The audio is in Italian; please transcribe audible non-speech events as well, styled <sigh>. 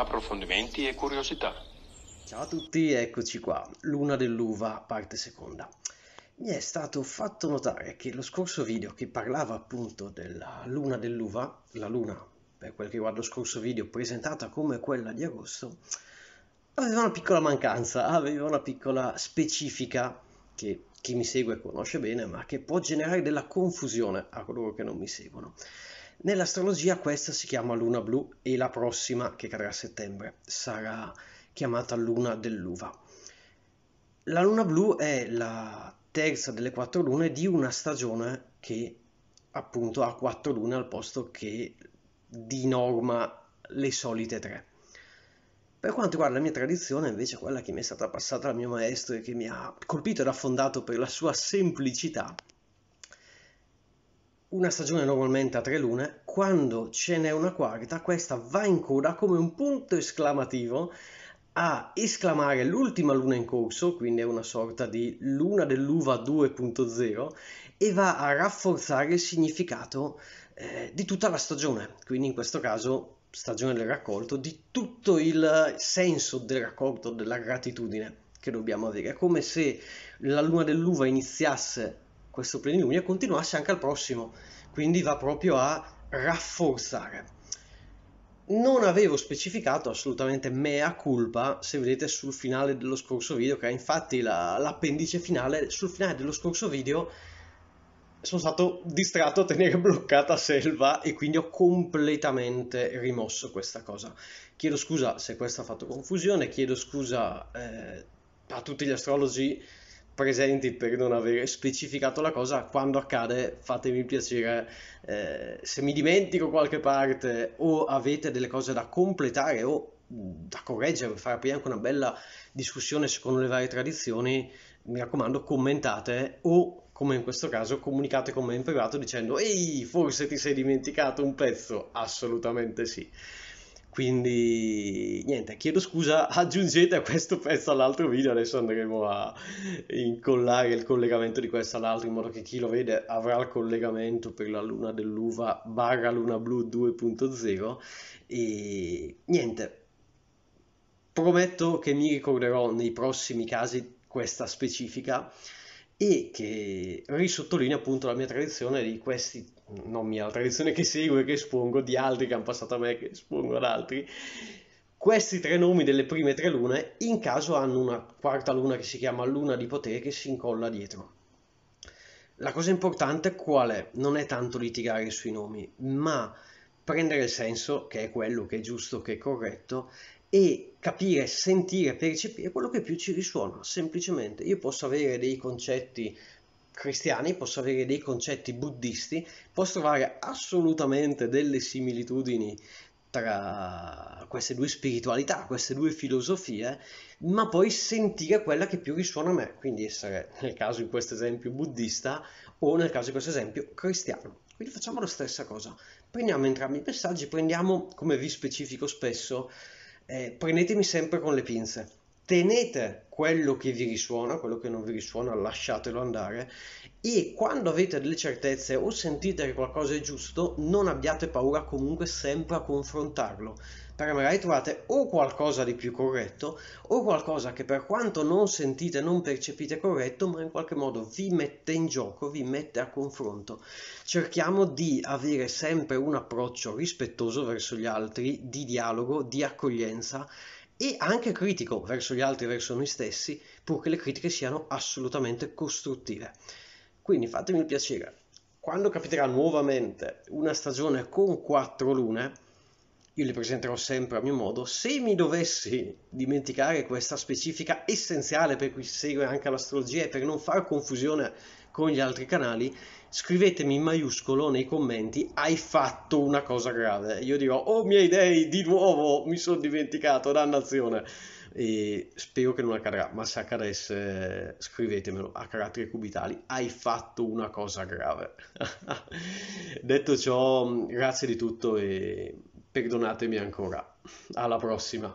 approfondimenti e curiosità. Ciao a tutti, eccoci qua, Luna dell'Uva, parte seconda. Mi è stato fatto notare che lo scorso video che parlava appunto della Luna dell'Uva, la Luna per quel che riguarda lo scorso video presentata come quella di agosto, aveva una piccola mancanza, aveva una piccola specifica che chi mi segue conosce bene ma che può generare della confusione a coloro che non mi seguono. Nell'astrologia questa si chiama luna blu e la prossima, che cadrà a settembre, sarà chiamata luna dell'uva. La luna blu è la terza delle quattro lune di una stagione che appunto ha quattro lune al posto che di norma le solite tre. Per quanto riguarda la mia tradizione, invece, quella che mi è stata passata dal mio maestro e che mi ha colpito ed affondato per la sua semplicità, una stagione normalmente a tre lune, quando ce n'è una quarta, questa va in coda come un punto esclamativo a esclamare l'ultima luna in corso, quindi è una sorta di luna dell'uva 2.0, e va a rafforzare il significato eh, di tutta la stagione, quindi in questo caso stagione del raccolto, di tutto il senso del raccolto, della gratitudine che dobbiamo avere. È come se la luna dell'uva iniziasse questo plenilunio continuasse anche al prossimo, quindi va proprio a rafforzare. Non avevo specificato assolutamente mea culpa, se vedete sul finale dello scorso video, che è infatti la, l'appendice finale, sul finale dello scorso video sono stato distratto a tenere bloccata Selva e quindi ho completamente rimosso questa cosa. Chiedo scusa se questo ha fatto confusione, chiedo scusa eh, a tutti gli astrologi presenti per non aver specificato la cosa, quando accade fatemi piacere eh, se mi dimentico qualche parte o avete delle cose da completare o da correggere, fare aprire anche una bella discussione secondo le varie tradizioni, mi raccomando commentate o come in questo caso comunicate con me in privato dicendo ehi forse ti sei dimenticato un pezzo, assolutamente sì. Quindi niente, chiedo scusa, <laughs> aggiungete a questo pezzo all'altro video, adesso andremo a incollare il collegamento di questo all'altro in modo che chi lo vede avrà il collegamento per la luna dell'uva barra luna blu 2.0 e niente, prometto che mi ricorderò nei prossimi casi questa specifica e che risottolinea appunto la mia tradizione di questi non mia, la tradizione che seguo e che espongo, di altri che hanno passato a me che espongo ad altri, questi tre nomi delle prime tre lune in caso hanno una quarta luna che si chiama luna di potere che si incolla dietro. La cosa importante qual è? Non è tanto litigare sui nomi, ma prendere il senso, che è quello che è giusto, che è corretto, e capire, sentire, percepire quello che più ci risuona, semplicemente. Io posso avere dei concetti cristiani, posso avere dei concetti buddisti, posso trovare assolutamente delle similitudini tra queste due spiritualità, queste due filosofie, ma poi sentire quella che più risuona a me, quindi essere nel caso in questo esempio buddista o nel caso in questo esempio cristiano. Quindi facciamo la stessa cosa, prendiamo entrambi i messaggi, prendiamo, come vi specifico spesso, eh, prendetemi sempre con le pinze, tenete quello che vi risuona, quello che non vi risuona lasciatelo andare e quando avete delle certezze o sentite che qualcosa è giusto non abbiate paura comunque sempre a confrontarlo perché magari trovate o qualcosa di più corretto o qualcosa che per quanto non sentite, non percepite corretto ma in qualche modo vi mette in gioco, vi mette a confronto cerchiamo di avere sempre un approccio rispettoso verso gli altri, di dialogo, di accoglienza e anche critico verso gli altri, verso noi stessi, purché le critiche siano assolutamente costruttive. Quindi fatemi il piacere, quando capiterà nuovamente una stagione con quattro lune, io li presenterò sempre a mio modo. Se mi dovessi dimenticare questa specifica essenziale per cui segue anche l'astrologia e per non far confusione con gli altri canali, scrivetemi in maiuscolo nei commenti hai fatto una cosa grave. Io dirò, oh miei dei, di nuovo mi sono dimenticato, dannazione. E spero che non accadrà, ma se accadesse scrivetemelo a caratteri cubitali, hai fatto una cosa grave. <laughs> Detto ciò, grazie di tutto e Perdonatemi ancora. Alla prossima.